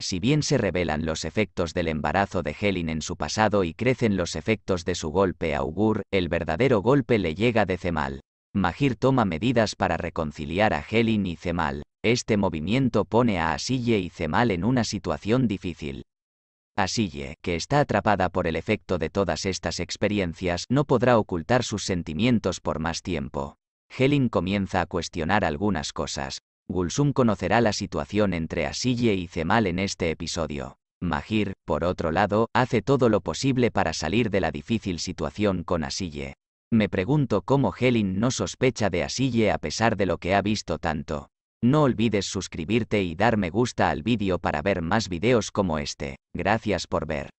Si bien se revelan los efectos del embarazo de Helen en su pasado y crecen los efectos de su golpe a Ugur, el verdadero golpe le llega de Cemal. Magir toma medidas para reconciliar a Helin y Cemal. Este movimiento pone a Asille y Zemal en una situación difícil. Asille, que está atrapada por el efecto de todas estas experiencias, no podrá ocultar sus sentimientos por más tiempo. Helin comienza a cuestionar algunas cosas, Gulsum conocerá la situación entre asille y Cemal en este episodio. Mahir, por otro lado, hace todo lo posible para salir de la difícil situación con Asiye. Me pregunto cómo Helin no sospecha de asille a pesar de lo que ha visto tanto. No olvides suscribirte y dar me gusta al vídeo para ver más videos como este. Gracias por ver.